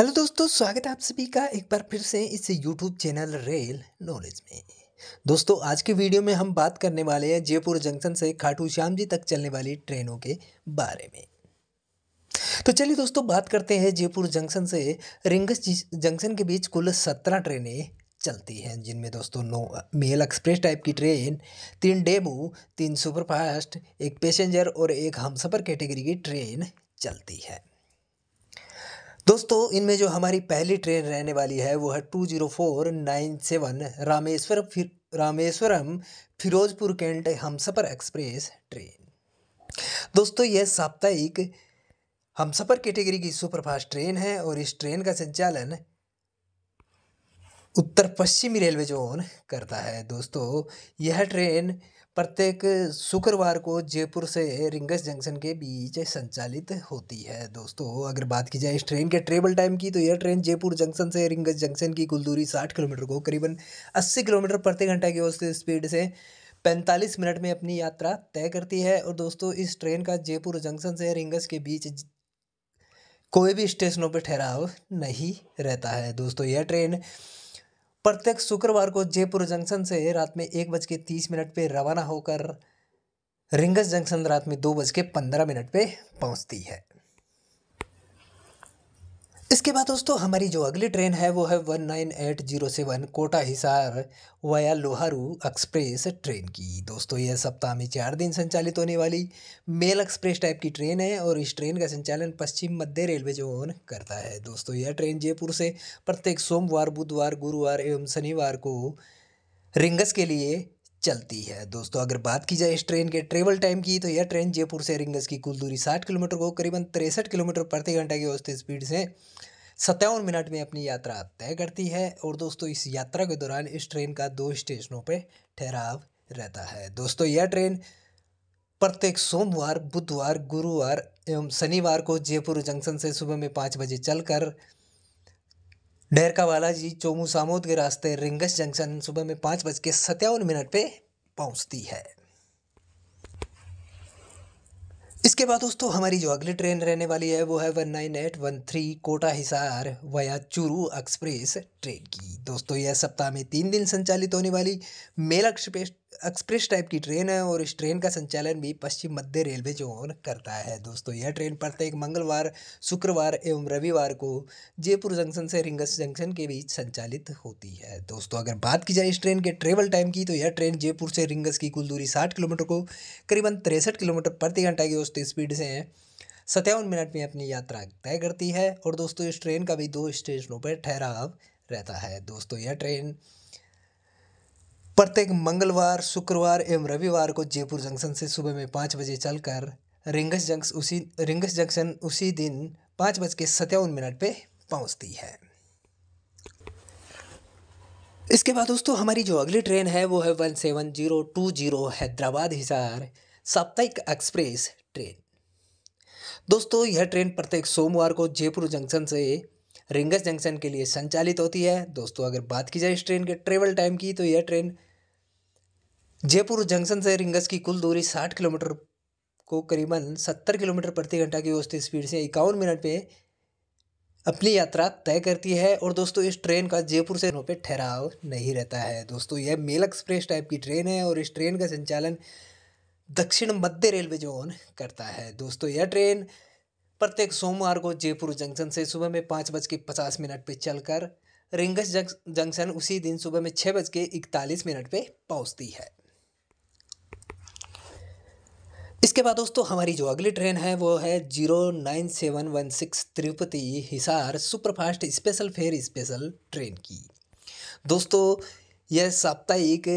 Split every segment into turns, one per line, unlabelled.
hello दोस्तों स्वागत है आप सभी का एक बार फिर से इस यूट्यूब चैनल रेल नॉलेज में दोस्तों आज के वीडियो में हम बात करने वाले हैं जयपुर जंक्शन से खाटू श्याम जी तक चलने वाली ट्रेनों के बारे में तो चलिए दोस्तों बात करते हैं जयपुर जंक्शन से रिंगस जंक्शन के बीच कुल सत्रह ट्रेनें चलती हैं जिनमें दोस्तों नो मेल एक्सप्रेस टाइप की ट्रेन तीन डेमू तीन सुपरफास्ट एक पैसेंजर और एक हमसफर कैटेगरी की ट्रेन चलती है दोस्तों इनमें जो हमारी पहली ट्रेन रहने वाली है वो है two zero four nine seven Rameshwar फिर Rameswaram Firozpur cantt Humsafar express train दोस्तों यह साप्ताहिक हमसफ़र कैटेगरी की सुपरफास्ट ट्रेन है और इस ट्रेन का संचालन उत्तर पश्चिमी रेलवे जोन करता है दोस्तों यह ट्रेन प्रत्येक शुक्रवार को जयपुर से रिंगस जंक्शन के बीच संचालित होती है दोस्तों अगर बात की जाए इस ट्रेन के ट्रेवल टाइम की तो यह ट्रेन जयपुर जंक्शन से रिंगस जंक्शन की कुल दूरी साठ किलोमीटर को करीबन अस्सी किलोमीटर प्रति घंटा की औसत स्पीड से पैंतालीस मिनट में अपनी यात्रा तय करती है और दोस्तों इस ट्रेन का जयपुर जंक्शन से रिंगस के बीच कोई भी स्टेशनों पर ठहराव नहीं रहता है दोस्तों यह ट्रेन प्रत्येक शुक्रवार को जयपुर जंक्शन से रात में एक बज के तीस मिनट पर रवाना होकर रिंगस जंक्शन रात में दो बज के पंद्रह मिनट पर पहुँचती है इसके बाद दोस्तों हमारी जो अगली ट्रेन है वो है one nine eight zero seven Kota Hisar via Loharu express train की दोस्तों यह सप्ताह में चार दिन संचालित होने वाली मेल एक्सप्रेस टाइप की ट्रेन है और इस ट्रेन का संचालन पश्चिम मध्य रेलवे जोन करता है दोस्तों यह ट्रेन जयपुर से प्रत्येक सोमवार बुधवार गुरुवार एवं शनिवार को रिंगस के लिए चलती है दोस्तों अगर बात की जाए इस ट्रेन के ट्रेवल टाइम की तो यह ट्रेन जयपुर से रिंगस की कुल दूरी 60 किलोमीटर को करीबन तिरसठ किलोमीटर प्रति घंटे की औसत स्पीड से सत्तावन मिनट में अपनी यात्रा तय करती है और दोस्तों इस यात्रा के दौरान इस ट्रेन का दो स्टेशनों पर ठहराव रहता है दोस्तों यह ट्रेन प्रत्येक सोमवार बुधवार गुरुवार एवं शनिवार को जयपुर जंक्शन से सुबह में पाँच बजे चलकर डेर का बालाजी चोमू सामोद के रास्ते रिंगस जंक्शन सुबह में पाँच बज के सत्यावन मिनट पे पहुंचती है इसके बाद दोस्तों हमारी जो अगली ट्रेन रहने वाली है वो है one nine eight one three Kota Hisar via Churu express train की दोस्तों यह सप्ताह में तीन दिन संचालित होने वाली मेल एक्सप्रेस टाइप की ट्रेन है और इस ट्रेन का संचालन भी पश्चिम मध्य रेलवे जोन करता है दोस्तों यह ट्रेन प्रत्येक मंगलवार शुक्रवार एवं रविवार को जयपुर जंक्शन से रिंगस जंक्शन के बीच संचालित होती है दोस्तों अगर बात की जाए इस ट्रेन के ट्रेवल टाइम की तो यह ट्रेन जयपुर से रिंगस की कुल दूरी साठ किलोमीटर को करीबन तिरसठ किलोमीटर प्रति घंटा की दोस्तों स्पीड से है सत्तावन मिनट में अपनी यात्रा तय करती है और दोस्तों इस ट्रेन का भी दो स्टेशनों पर ठहराव रहता है दोस्तों यह ट्रेन प्रत्येक मंगलवार शुक्रवार एवं रविवार को जयपुर जंक्शन से सुबह में पाँच बजे चलकर रिंगस जंक्स उसी रिंगस जंक्शन उसी दिन पाँच बज के सत्यावन मिनट पर पहुंचती है इसके बाद दोस्तों हमारी जो अगली ट्रेन है वो है one seven zero two zero Hyderabad Hisar साप्ताहिक एक्सप्रेस ट्रेन दोस्तों यह ट्रेन प्रत्येक सोमवार को जयपुर जंक्शन से रिंगस जंक्शन के लिए संचालित होती है दोस्तों अगर बात की जाए इस ट्रेन के ट्रेवल टाइम की तो यह ट्रेन जयपुर जंक्शन से रिंगस की कुल दूरी साठ किलोमीटर को करीबन सत्तर किलोमीटर प्रति घंटा की औसत स्पीड से इक्यावन मिनट पे अपनी यात्रा तय करती है और दोस्तों इस ट्रेन का जयपुर से रोपे ठहराव नहीं रहता है दोस्तों यह मेल एक्सप्रेस टाइप की ट्रेन है और इस ट्रेन का संचालन दक्षिण मध्य रेलवे जोन करता है दोस्तों यह ट्रेन प्रत्येक सोमवार को जयपुर जंक्शन से सुबह में पाँच बज के पचास मिनट पर चलकर रिंगस जंक्शन उसी दिन सुबह में छः बज के इकतालीस मिनट पर पहुँचती है इसके बाद दोस्तों हमारी जो अगली ट्रेन है वो है zero nine seven one six Tirupati Hisar superfast special fare special train की दोस्तों यह साप्ताहिक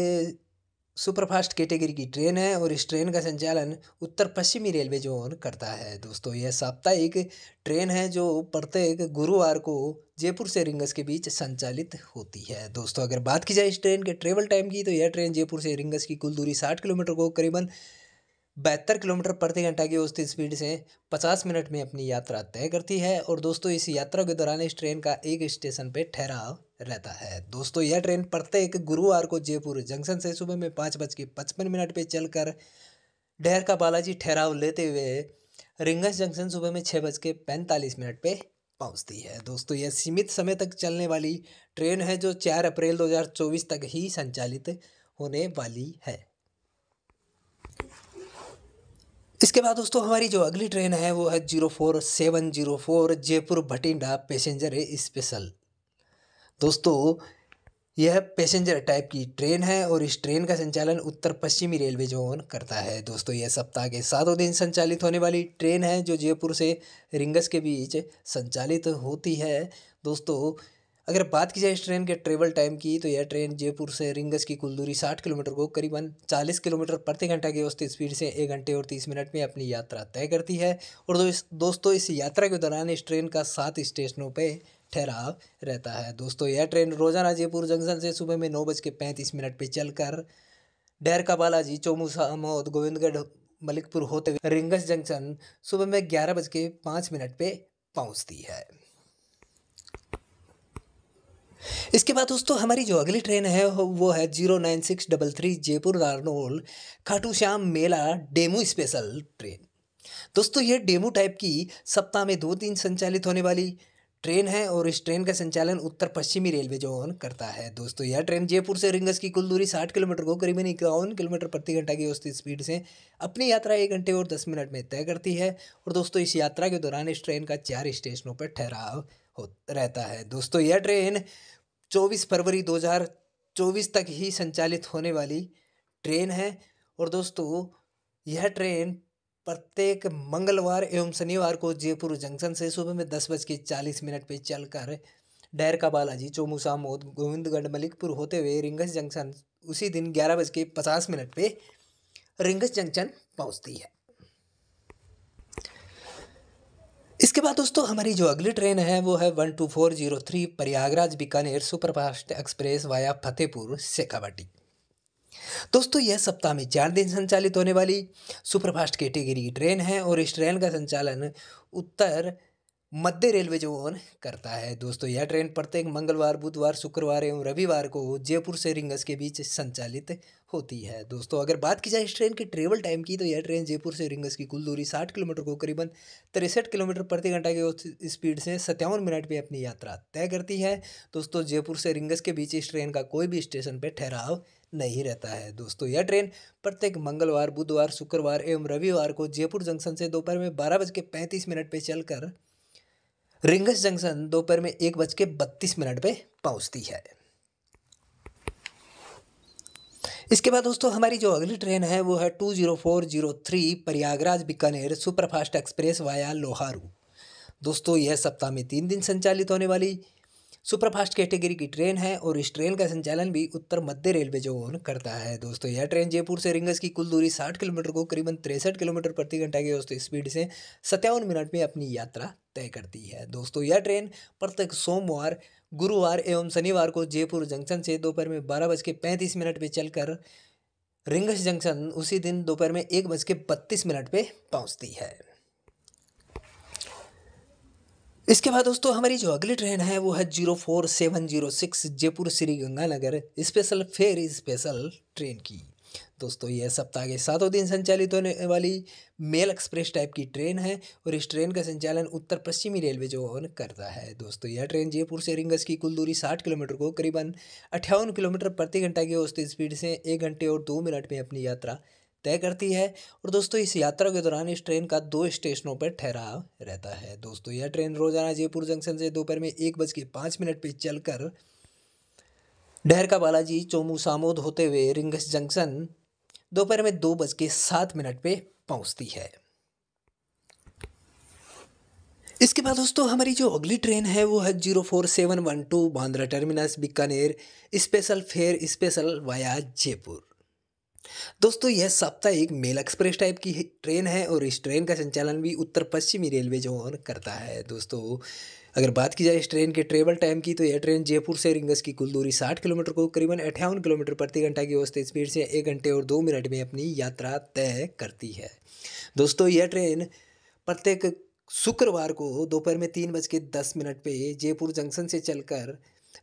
सुपरफास्ट कैटेगरी की ट्रेन है और इस ट्रेन का संचालन उत्तर पश्चिमी रेलवे जोन करता है दोस्तों यह साप्ताहिक ट्रेन है जो प्रत्येक गुरुवार को जयपुर से रिंगस के बीच संचालित होती है दोस्तों अगर बात की जाए इस ट्रेन के ट्रेवल टाइम की तो यह ट्रेन जयपुर से रिंगस की कुल दूरी साठ किलोमीटर को करीबन बहत्तर किलोमीटर प्रति घंटा की औसत स्पीड से 50 मिनट में अपनी यात्रा तय करती है और दोस्तों इस यात्रा के दौरान इस ट्रेन का एक स्टेशन पे ठहराव रहता है दोस्तों यह ट्रेन प्रत्येक गुरुवार को जयपुर जंक्शन से सुबह में पाँच बज के पचपन मिनट पर चलकर डहर का बालाजी ठहराव लेते हुए रिंगस जंक्शन सुबह में छः बज के पैंतालीस मिनट पर पहुँचती है दोस्तों यह सीमित समय तक चलने वाली ट्रेन है जो चार अप्रैल चौबीस तक ही संचालित होने वाली है इसके बाद दोस्तों हमारी जो अगली ट्रेन है वो है zero four seven zero four Jaipur Bathinda passenger है स्पेशल दोस्तों यह पैसेंजर टाइप की ट्रेन है और इस ट्रेन का संचालन उत्तर पश्चिमी रेलवे जोन करता है दोस्तों यह सप्ताह के सातों दिन संचालित होने वाली ट्रेन है जो जयपुर से रिंगस के बीच संचालित होती है दोस्तों अगर बात की जाए इस ट्रेन के ट्रेवल टाइम की तो यह ट्रेन जयपुर से रिंगस की कुल दूरी साठ किलोमीटर को करीबन चालीस किलोमीटर प्रति घंटा की औसत स्पीड से एक घंटे और तीस मिनट में अपनी यात्रा तय करती है और दो इस दोस्तों इस यात्रा के दौरान इस ट्रेन का सात स्टेशनों पर ठहराव रहता है दोस्तों यह ट्रेन रोजाना जयपुर जंक्शन से सुबह में नौ बज के पैंतीस मिनट पर चलकर डेर का बालाजी चोमू सामोद गोविंदगढ़ मलिकपुर होते हुए रिंगस जंक्शन सुबह में ग्यारह बज के पाँच मिनट पर पहुँचती है इसके बाद दोस्तों हमारी जो अगली ट्रेन है वो है zero nine six double three Jaipur Darnol Khatu Shyam मेला डेमू स्पेशल ट्रेन दोस्तों ये डेमू टाइप की सप्ताह में दो दिन संचालित होने वाली ट्रेन है और इस ट्रेन का संचालन उत्तर पश्चिमी रेलवे जोन करता है दोस्तों यह ट्रेन जयपुर से रिंगस की कुल दूरी साठ किलोमीटर को करीबन इक्यावन किलोमीटर प्रति घंटा की औसत स्पीड से अपनी यात्रा एक घंटे और दस मिनट में तय करती है और दोस्तों इस यात्रा के दौरान इस ट्रेन का चार स्टेशनों पर ठहराव हो रहता है दोस्तों यह ट्रेन 24 फरवरी 2024 तक ही संचालित होने वाली ट्रेन है और दोस्तों यह ट्रेन प्रत्येक मंगलवार एवं शनिवार को जयपुर जंक्शन से सुबह में दस बज के चालीस मिनट पर चलकर डैर का बालाजी चोमूसा मोद गोविंदगढ़ मलिकपुर होते हुए रिंगस जंक्शन उसी दिन ग्यारह बज के पचास मिनट पर रिंगस जंक्शन पहुंचती है इसके बाद दोस्तों हमारी जो अगली ट्रेन है वो है one two four zero three Prayagraj Bikaner superfast express via Fatehpur Shekhawati दोस्तों यह सप्ताह में चार दिन संचालित होने वाली सुपरफास्ट कैटेगरी की ट्रेन है और इस ट्रेन का संचालन उत्तर मध्य रेलवे जो ऑन करता है दोस्तों यह ट्रेन प्रत्येक मंगलवार बुधवार शुक्रवार एवं रविवार को जयपुर से रिंगस के बीच संचालित होती है दोस्तों अगर बात की जाए इस ट्रेन के ट्रेवल टाइम की तो यह ट्रेन जयपुर से रिंगस की कुल दूरी 60 किलोमीटर को करीबन तिरसठ किलोमीटर प्रति घंटा की स्पीड से सत्तावन मिनट में अपनी यात्रा तय करती है दोस्तों जयपुर से रिंगस के बीच इस ट्रेन का कोई भी स्टेशन पर ठहराव नहीं रहता है दोस्तों यह ट्रेन प्रत्येक मंगलवार बुधवार शुक्रवार एवं रविवार को जयपुर जंक्शन से दोपहर में बारह बज के पैंतीस मिनट पर चलकर रिंगस जंक्शन दोपहर में एक बज के बत्तीस मिनट पर पहुँचती है इसके बाद दोस्तों हमारी जो अगली ट्रेन है वो है two zero four zero three Prayagraj Bikaner superfast express via Loharu दोस्तों यह सप्ताह में तीन दिन संचालित होने वाली सुपरफास्ट कैटेगरी की ट्रेन है और इस ट्रेन का संचालन भी उत्तर मध्य रेलवे जोन करता है दोस्तों यह ट्रेन जयपुर से रिंगस की कुल दूरी साठ किलोमीटर को करीबन तिरसठ किलोमीटर प्रति घंटा की दोस्तों स्पीड से सत्तावन मिनट में अपनी यात्रा तय करती है दोस्तों यह ट्रेन प्रत्येक सोमवार गुरुवार एवं शनिवार को जयपुर जंक्शन से दोपहर में बारह बज के पैंतीस मिनट पर चलकर रिंगस जंक्शन उसी दिन दोपहर में एक बज के बत्तीस मिनट पर पहुँचती है इसके बाद दोस्तों हमारी जो अगली ट्रेन है वो है zero four seven zero six Jaipur Shri Ganganagar special fare special train की दोस्तों यह सप्ताह के सातों दिन संचालित होने वाली मेल एक्सप्रेस टाइप की ट्रेन है और इस ट्रेन का संचालन उत्तर पश्चिमी रेलवे जो करता है दोस्तों यह ट्रेन जयपुर से रिंगस की कुल दूरी साठ किलोमीटर को करीबन अट्ठावन किलोमीटर प्रति घंटा की औसत स्पीड से एक घंटे और दो मिनट में अपनी यात्रा तय करती है और दोस्तों इस यात्रा के दौरान इस ट्रेन का दो स्टेशनों पर ठहराव रहता है दोस्तों यह ट्रेन रोजाना जयपुर जंक्शन से दोपहर में एक बज के पाँच मिनट पर चलकर डहर का बालाजी चोमू सामोद होते हुए रिंगस जंक्शन दोपहर में दो बज के सात मिनट पर पहुँचती है इसके बाद दोस्तों हमारी जो अगली ट्रेन है वो है zero four seven one two Bandra terminus Bikaner special fare special via Jaipur दोस्तों यह साप्ताहिक मेल एक्सप्रेस टाइप की ट्रेन है और इस ट्रेन का संचालन भी उत्तर पश्चिमी रेलवे जोन करता है दोस्तों अगर बात की जाए इस ट्रेन के ट्रेवल टाइम की तो यह ट्रेन जयपुर से रिंगस की कुल दूरी 60 किलोमीटर को करीबन अठावन किलोमीटर प्रति घंटा की औसत स्पीड से एक घंटे और दो मिनट में अपनी यात्रा तय करती है दोस्तों यह ट्रेन प्रत्येक शुक्रवार को दोपहर में तीन बज के दस मिनट पर जयपुर जंक्शन से चलकर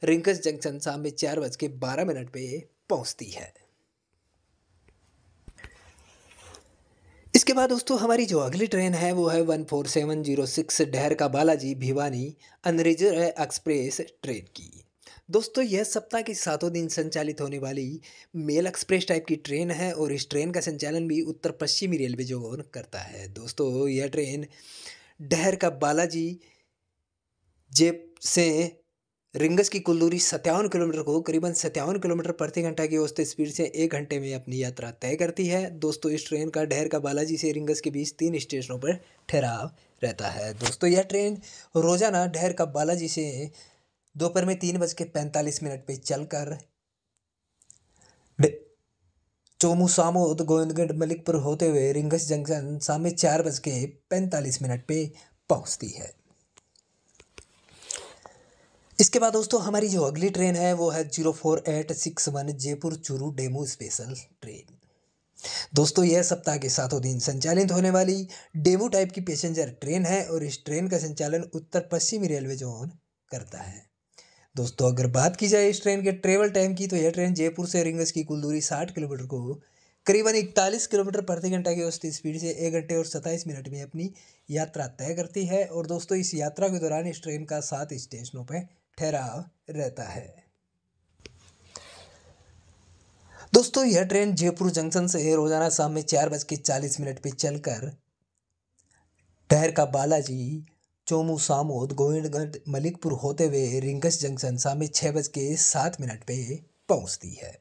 रिंगस जंक्शन शाम में चार बज के बारह मिनट पर पहुँचती है इसके बाद दोस्तों हमारी जो अगली ट्रेन है वो है one four seven zero six Dahar का Balaji Bhiwani unreserve express train की दोस्तों यह सप्ताह के सातों दिन संचालित होने वाली मेल एक्सप्रेस टाइप की ट्रेन है और इस ट्रेन का संचालन भी उत्तर पश्चिमी रेलवे जो करता है दोस्तों यह ट्रेन डहर का बालाजी जेप से रिंगस की कुल दूरी सत्तावन किलोमीटर को करीबन सत्तावन किलोमीटर प्रति घंटा की औसत स्पीड से एक घंटे में अपनी यात्रा तय करती है दोस्तों इस ट्रेन का ढेर का बालाजी से रिंगस के बीच तीन स्टेशनों पर ठहराव रहता है दोस्तों यह ट्रेन रोजाना ढेर का बालाजी से दोपहर में तीन बज के पैंतालीस मिनट पर चलकर चोमू सामोद गोविंदगढ़ मलिकपुर होते हुए रिंगस जंक्शन शाम में चार बज के पैंतालीस मिनट पर पहुँचती है इसके बाद दोस्तों हमारी जो अगली ट्रेन है वो है zero four eight six one Jaipur Churu DEMU special train दोस्तों यह सप्ताह के सातों दिन संचालित होने वाली डेमू टाइप की पैसेंजर ट्रेन है और इस ट्रेन का संचालन उत्तर पश्चिमी रेलवे जोन करता है दोस्तों अगर बात की जाए इस ट्रेन के ट्रेवल टाइम की तो यह ट्रेन जयपुर से रिंगस की कुल दूरी साठ किलोमीटर को करीबन इकतालीस किलोमीटर प्रति घंटा की औसत स्पीड से एक घंटे और सत्ताईस मिनट में अपनी यात्रा तय करती है और दोस्तों इस यात्रा के दौरान इस ट्रेन का सात स्टेशनों पर ठहराव रहता है दोस्तों यह ट्रेन जयपुर जंक्शन से रोजाना शाम में चार बज के चालीस मिनट पर चलकर ठहर का बालाजी चोमू सामोद गोविंदगंज मलिकपुर होते हुए रिंगस जंक्शन शाम में छः बज के सात मिनट पर पहुंचती है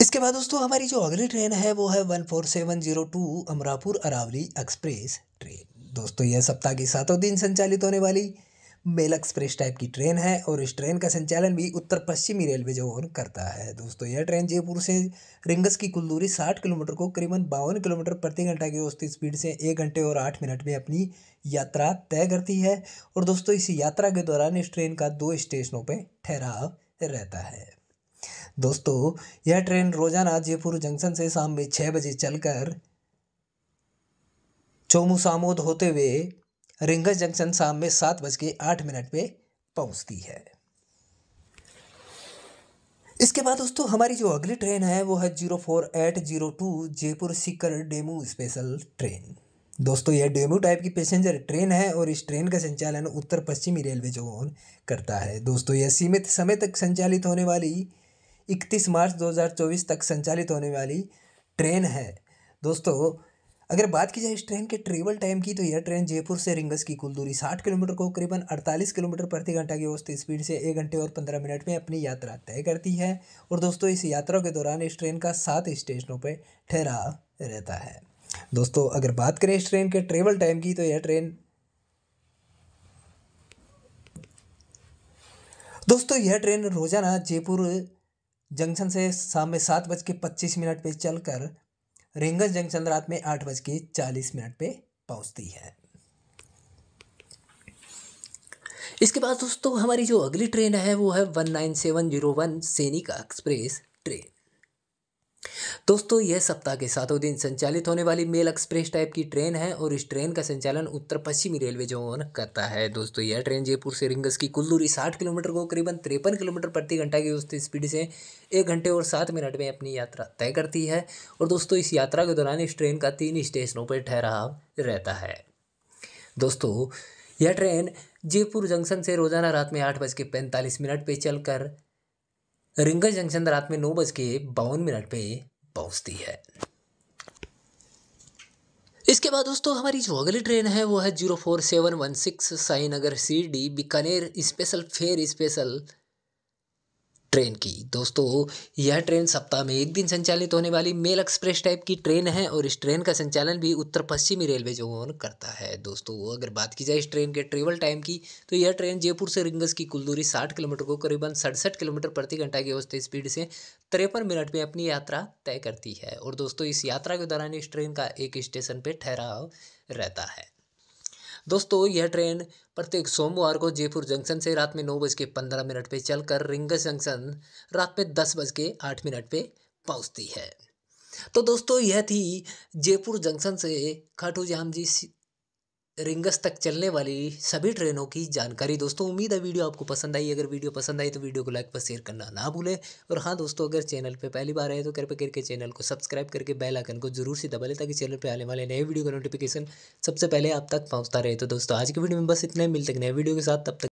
इसके बाद दोस्तों हमारी जो अगली ट्रेन है वो है one four seven zero two Amarapur Aravali express train दोस्तों यह सप्ताह की सातों दिन संचालित होने वाली मेल एक्सप्रेस टाइप की ट्रेन है और इस ट्रेन का संचालन भी उत्तर पश्चिमी रेलवे जोन करता है दोस्तों यह ट्रेन जयपुर से रिंगस की कुल दूरी साठ किलोमीटर को करीबन बावन किलोमीटर प्रति घंटा की औसत स्पीड से एक घंटे और आठ मिनट में अपनी यात्रा तय करती है और दोस्तों इसी यात्रा के दौरान इस ट्रेन का दो स्टेशनों पर ठहराव रहता है दोस्तों यह ट्रेन रोजाना जयपुर जंक्शन से शाम में छः बजे चलकर चोमू सामोद होते हुए रिंगस जंक्शन शाम में सात बज के आठ मिनट पे पहुंचती है इसके बाद दोस्तों हमारी जो अगली ट्रेन है वो है zero four eight zero two Jaipur Sikar DEMU special train दोस्तों यह डेमू टाइप की पैसेंजर ट्रेन है और इस ट्रेन का संचालन उत्तर पश्चिमी रेलवे जोन करता है दोस्तों यह सीमित समय तक संचालित होने वाली 31 मार्च 2024 तक संचालित होने वाली ट्रेन है दोस्तों अगर बात की जाए इस ट्रेन के ट्रेवल टाइम की तो यह ट्रेन जयपुर से रिंगस की कुल दूरी 60 किलोमीटर को करीबन 48 किलोमीटर प्रति घंटा की औसत स्पीड से एक घंटे और 15 मिनट में अपनी यात्रा तय करती है और दोस्तों इस यात्रा के दौरान इस ट्रेन का सात स्टेशनों पर ठहरा रहता है दोस्तों अगर बात करें इस ट्रेन के ट्रेवल टाइम की तो यह ट्रेन दोस्तों यह ट्रेन रोजाना जयपुर जंक्शन से शाम में सात बज के पच्चीस मिनट पर चलकर रेंगस जंक्शन रात में आठ बज के चालीस मिनट पे पहुंचती है इसके बाद दोस्तों हमारी जो अगली ट्रेन है वो है one nine seven zero one Sainik express train दोस्तों यह सप्ताह के सातों दिन संचालित होने वाली मेल एक्सप्रेस टाइप की ट्रेन है और इस ट्रेन का संचालन उत्तर पश्चिमी रेलवे जोन करता है दोस्तों यह ट्रेन जयपुर से रिंगस की कुल दूरी साठ किलोमीटर को करीबन तिरपन किलोमीटर प्रति घंटा की उस स्पीड से एक घंटे और सात मिनट में अपनी यात्रा तय करती है और दोस्तों इस यात्रा के दौरान इस ट्रेन का तीन स्टेशनों पर ठहराव रहता है दोस्तों यह ट्रेन जयपुर जंक्शन से रोजाना रात में आठ बज के पैंतालीस मिनट पर चलकर रिंगा जंक्शन रात में नौ बज के बावन मिनट पे पहुंचती है इसके बाद दोस्तों हमारी जो अगली ट्रेन है वो है zero four seven one six Sai Nagar सी डी Bikaner special fare special train की दोस्तों यह ट्रेन सप्ताह में एक दिन संचालित होने वाली मेल एक्सप्रेस टाइप की ट्रेन है और इस ट्रेन का संचालन भी उत्तर पश्चिमी रेलवे जोन करता है दोस्तों अगर बात की जाए इस ट्रेन के ट्रेवल टाइम की तो यह ट्रेन जयपुर से रिंगस की कुल दूरी साठ किलोमीटर को करीबन सड़सठ किलोमीटर प्रति घंटा की औसत स्पीड से तिरपन मिनट में अपनी यात्रा तय करती है और दोस्तों इस यात्रा के दौरान इस ट्रेन का एक स्टेशन पर ठहराव रहता है दोस्तों यह ट्रेन प्रत्येक सोमवार को जयपुर जंक्शन से रात में नौ बज के पंद्रह मिनट पर चलकर रिंगस जंक्शन रात में दस बज के आठ मिनट पर पहुँचती है तो दोस्तों यह थी जयपुर जंक्शन से खाटू श्याम जी रिंगस तक चलने वाली सभी ट्रेनों की जानकारी दोस्तों उम्मीद है वीडियो आपको पसंद आई अगर वीडियो पसंद आई तो वीडियो को लाइक व शेयर करना ना भूलें और हाँ दोस्तों अगर चैनल पे पहली बार आए तो कृपया करके चैनल को सब्सक्राइब करके बेल आइकन को जरूर से दबा लें ताकि चैनल पे आने वाले नए वीडियो का नोटिफिकेशन सबसे पहले आप तक पहुँचता रहे तो दोस्तों आज की वीडियो में बस इतना ही मिलते नए वीडियो के साथ तब तक